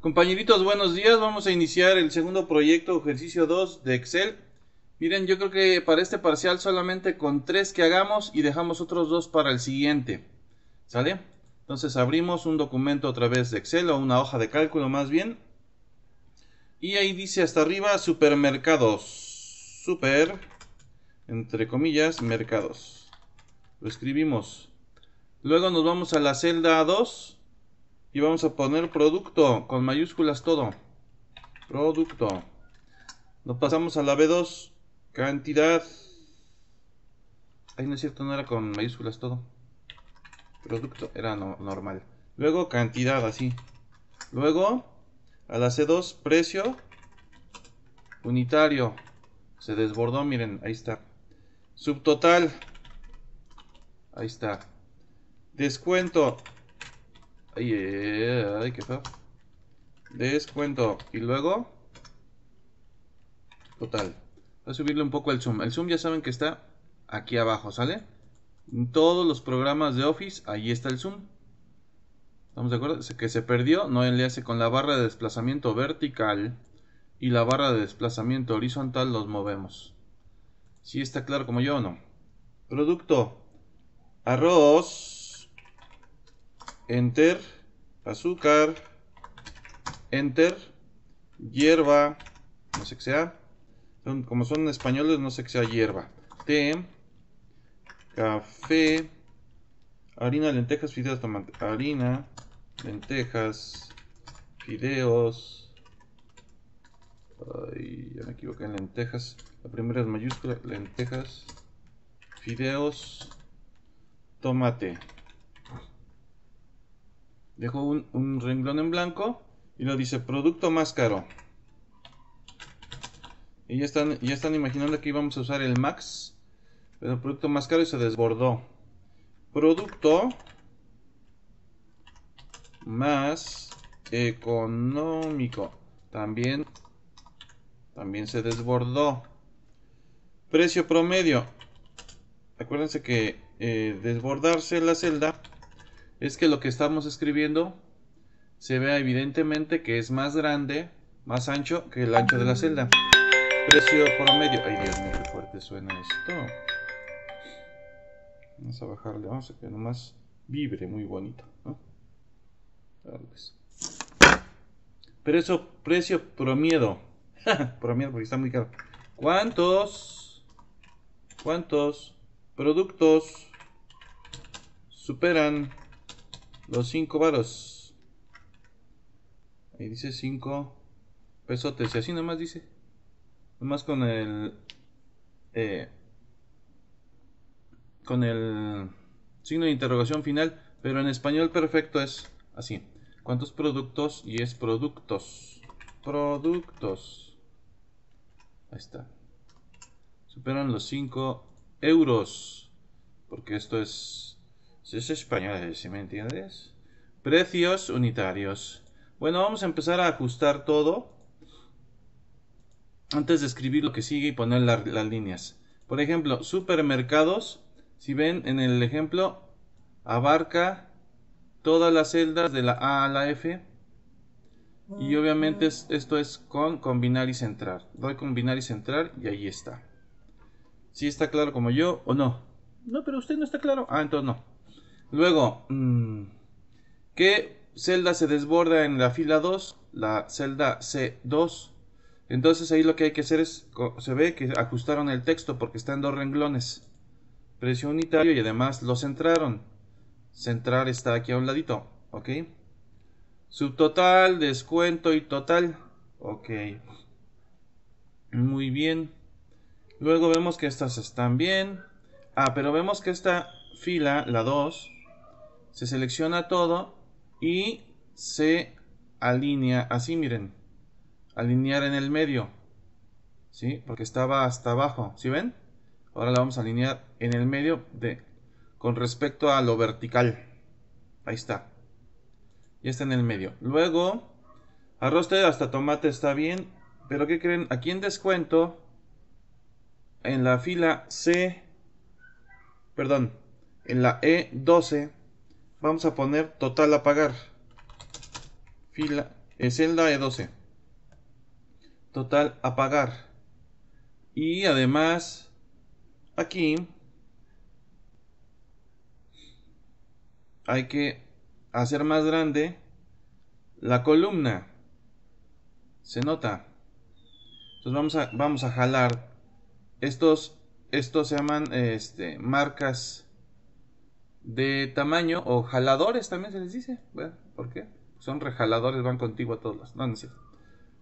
Compañeritos, buenos días. Vamos a iniciar el segundo proyecto, ejercicio 2 de Excel. Miren, yo creo que para este parcial solamente con tres que hagamos y dejamos otros dos para el siguiente. ¿Sale? Entonces abrimos un documento otra vez de Excel o una hoja de cálculo más bien. Y ahí dice hasta arriba supermercados. Super, entre comillas, mercados. Lo escribimos. Luego nos vamos a la celda 2 y vamos a poner producto, con mayúsculas todo. Producto. Nos pasamos a la B2. Cantidad. Ay, no es cierto, no era con mayúsculas todo. Producto era normal. Luego cantidad, así. Luego, a la C2, precio. Unitario. Se desbordó, miren, ahí está. Subtotal. Ahí está. Descuento ay, qué feo. Descuento. Y luego. Total. Voy a subirle un poco el zoom. El zoom ya saben que está aquí abajo, ¿sale? En todos los programas de Office, ahí está el zoom. ¿Estamos de acuerdo? Que se perdió, no le hace con la barra de desplazamiento vertical y la barra de desplazamiento horizontal los movemos. Si está claro como yo o no. Producto. Arroz enter, azúcar, enter, hierba, no sé qué sea, como son españoles, no sé qué sea hierba, té, café, harina, lentejas, fideos, tomate, harina, lentejas, fideos, ay, me equivoqué en lentejas, la primera es mayúscula, lentejas, fideos, tomate. Dejo un, renglón en blanco y lo dice producto más caro. Y ya están, ya están imaginando que íbamos a usar el max. Pero el producto más caro se desbordó. Producto más económico. También, también se desbordó. Precio promedio. Acuérdense que eh, desbordarse la celda es que lo que estamos escribiendo se vea evidentemente que es más grande, más ancho que el ancho de la celda. Precio promedio. Ay, Dios mío, qué fuerte suena esto. Vamos a bajarle, vamos a que nomás vibre muy bonito. ¿no? Precio, precio promedio. miedo porque está muy caro. ¿Cuántos? ¿Cuántos productos superan los 5 varos. Ahí dice 5 pesotes. Y así nomás dice. Nomás con el... Eh, con el signo de interrogación final. Pero en español perfecto es así. ¿Cuántos productos? Y es productos. Productos. Ahí está. Superan los 5 euros. Porque esto es es español, si me entiendes? Precios unitarios. Bueno, vamos a empezar a ajustar todo. Antes de escribir lo que sigue y poner las líneas. Por ejemplo, supermercados. Si ven en el ejemplo, abarca todas las celdas de la A a la F. Y obviamente esto es con combinar y centrar. Doy combinar y centrar y ahí está. Si está claro como yo o no. No, pero usted no está claro. Ah, entonces no. Luego, mm, ¿qué celda se desborda en la fila 2? La celda C2. Entonces ahí lo que hay que hacer es, se ve que ajustaron el texto porque está en dos renglones. Precio unitario y además lo centraron. Centrar está aquí a un ladito, ¿ok? Subtotal, descuento y total. Ok. Muy bien. Luego vemos que estas están bien. Ah, pero vemos que esta fila, la 2, se selecciona todo y se alinea así, miren, alinear en el medio, ¿sí? Porque estaba hasta abajo, ¿sí ven? Ahora la vamos a alinear en el medio de, con respecto a lo vertical. Ahí está. Ya está en el medio. Luego, arroz de hasta tomate está bien. Pero ¿qué creen? Aquí en descuento, en la fila C, perdón, en la E12, vamos a poner total apagar Fila, celda E12. Total apagar Y además, aquí hay que hacer más grande la columna. Se nota. Entonces vamos a, vamos a jalar. Estos, estos se llaman este, marcas de tamaño o jaladores también se les dice. Bueno, ¿Por qué? Son rejaladores, van contigo a todos los. No,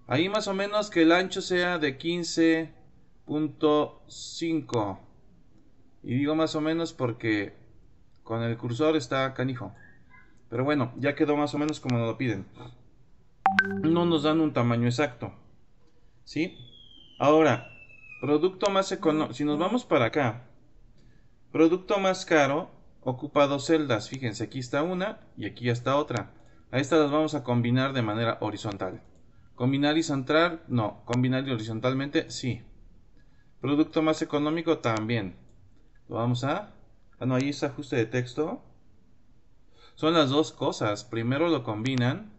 Ahí más o menos que el ancho sea de 15.5. Y digo más o menos porque con el cursor está canijo. Pero bueno, ya quedó más o menos como nos lo piden. No nos dan un tamaño exacto. ¿Sí? Ahora, producto más económico. Si nos vamos para acá, producto más caro ocupa dos celdas. Fíjense, aquí está una y aquí está otra. A estas las vamos a combinar de manera horizontal. Combinar y centrar, no. Combinar y horizontalmente, sí. Producto más económico, también. Lo vamos a... Ah, no, ahí es ajuste de texto. Son las dos cosas. Primero lo combinan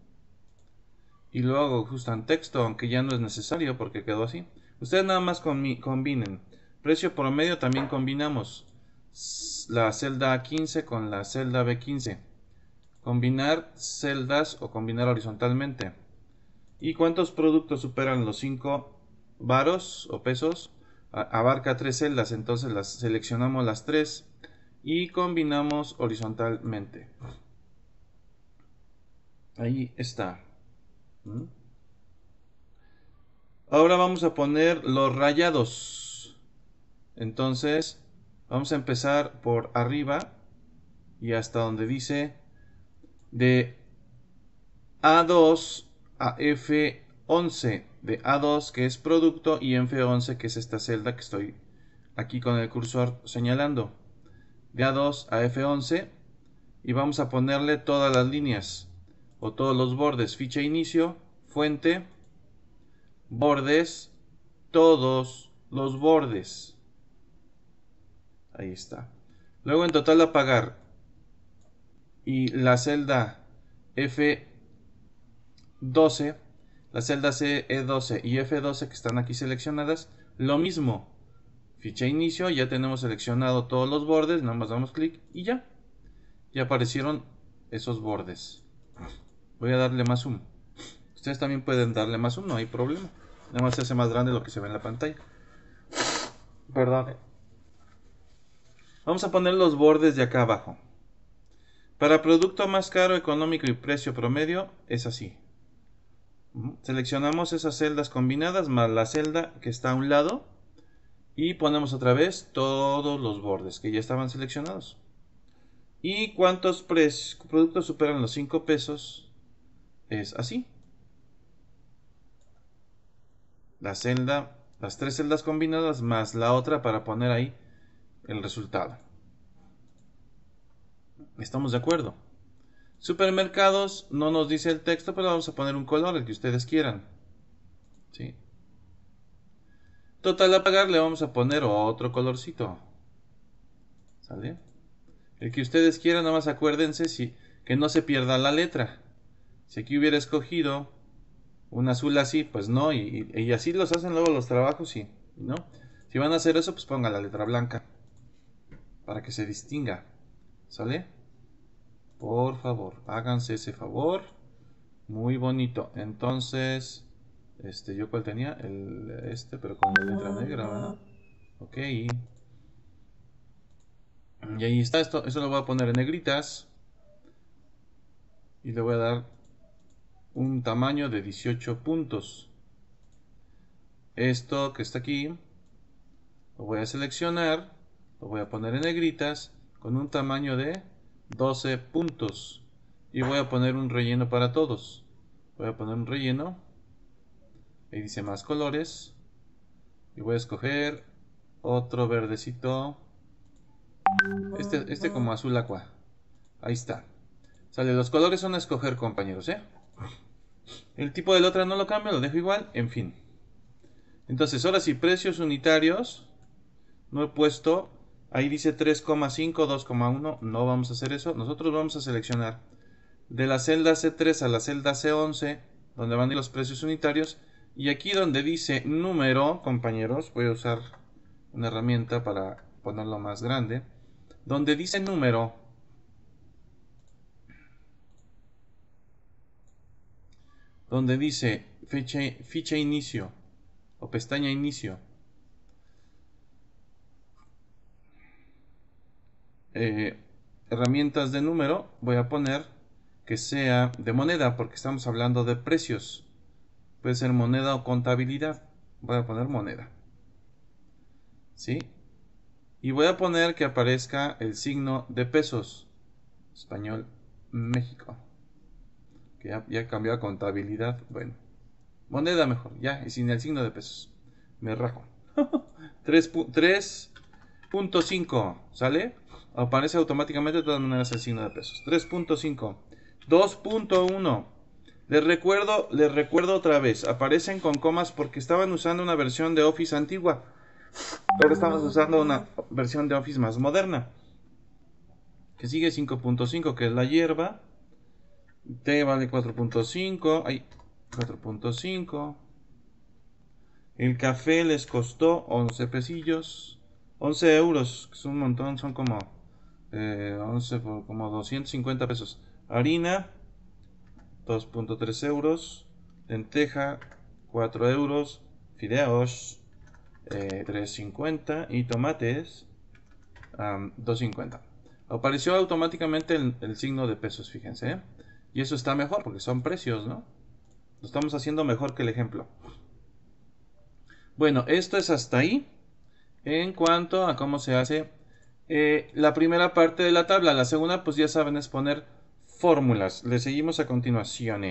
y luego ajustan texto, aunque ya no es necesario porque quedó así. Ustedes nada más combinen. Precio promedio también combinamos la celda A15 con la celda B15. Combinar celdas o combinar horizontalmente. ¿Y cuántos productos superan los 5 varos o pesos? abarca tres celdas, entonces las seleccionamos las tres y combinamos horizontalmente. Ahí está. ¿Mm? Ahora vamos a poner los rayados. Entonces, Vamos a empezar por arriba y hasta donde dice de A2 a F11. De A2 que es producto y F11 que es esta celda que estoy aquí con el cursor señalando. De A2 a F11 y vamos a ponerle todas las líneas o todos los bordes. Ficha e inicio, fuente, bordes, todos los bordes. Ahí está. Luego en total apagar. Y la celda F12, la celda E 12 y F12 que están aquí seleccionadas, lo mismo. Ficha inicio, ya tenemos seleccionado todos los bordes, nada más damos clic y ya. Ya aparecieron esos bordes. Voy a darle más zoom. Ustedes también pueden darle más zoom, no hay problema. Nada más se hace más grande lo que se ve en la pantalla. Perdón. Vamos a poner los bordes de acá abajo. Para producto más caro, económico y precio promedio, es así. Seleccionamos esas celdas combinadas más la celda que está a un lado y ponemos otra vez todos los bordes que ya estaban seleccionados. ¿Y cuántos productos superan los 5 pesos? Es así. La celda, las tres celdas combinadas más la otra para poner ahí el resultado. ¿Estamos de acuerdo? Supermercados no nos dice el texto, pero vamos a poner un color, el que ustedes quieran. ¿Sí? Total a pagar le vamos a poner otro colorcito. ¿Sale? El que ustedes quieran, nada más acuérdense si, que no se pierda la letra. Si aquí hubiera escogido un azul así, pues no, y, así los hacen luego los trabajos, sí, ¿no? Si van a hacer eso, pues ponga la letra blanca para que se distinga. ¿Sale? Por favor, háganse ese favor. Muy bonito. Entonces, este, ¿yo cuál tenía? El, este, pero con la letra negra, ¿verdad? Ok. Y ahí está esto. Eso lo voy a poner en negritas. Y le voy a dar un tamaño de 18 puntos. Esto que está aquí, lo voy a seleccionar lo voy a poner en negritas con un tamaño de 12 puntos y voy a poner un relleno para todos voy a poner un relleno ahí dice más colores y voy a escoger otro verdecito este, este como azul aqua. ahí está sale los colores son a escoger compañeros ¿eh? el tipo de otro no lo cambio lo dejo igual en fin entonces ahora sí precios unitarios no he puesto Ahí dice 3,5, 2,1. No vamos a hacer eso. Nosotros vamos a seleccionar de la celda C3 a la celda C11, donde van los precios unitarios. Y aquí donde dice número, compañeros, voy a usar una herramienta para ponerlo más grande. Donde dice número, donde dice fecha, ficha inicio o pestaña inicio Eh, herramientas de número voy a poner que sea de moneda porque estamos hablando de precios puede ser moneda o contabilidad voy a poner moneda ¿sí? y voy a poner que aparezca el signo de pesos español México que ya, cambió a contabilidad bueno moneda mejor ya y sin el signo de pesos me rajo 3.5 ¿sale? aparece automáticamente de todas maneras el signo de pesos. 3.5. 2.1. Les recuerdo, les recuerdo otra vez, aparecen con comas porque estaban usando una versión de Office antigua. Pero estamos usando una versión de Office más moderna. Que sigue 5.5, que es la hierba. T vale 4.5. 4.5. El café les costó 11 pesillos. 11 euros, que es un montón, son como 11 eh, por como 250 pesos. Harina, 2.3 euros. Lenteja, 4 euros. Fideos, 3.50. Eh, y tomates, 2.50. Apareció automáticamente el, signo de pesos, fíjense. ¿eh? Y eso está mejor porque son precios, ¿no? Lo estamos haciendo mejor que el ejemplo. Bueno, esto es hasta ahí en cuanto a cómo se hace eh, la primera parte de la tabla. La segunda, pues ya saben, es poner fórmulas. Le seguimos a continuación. Eh.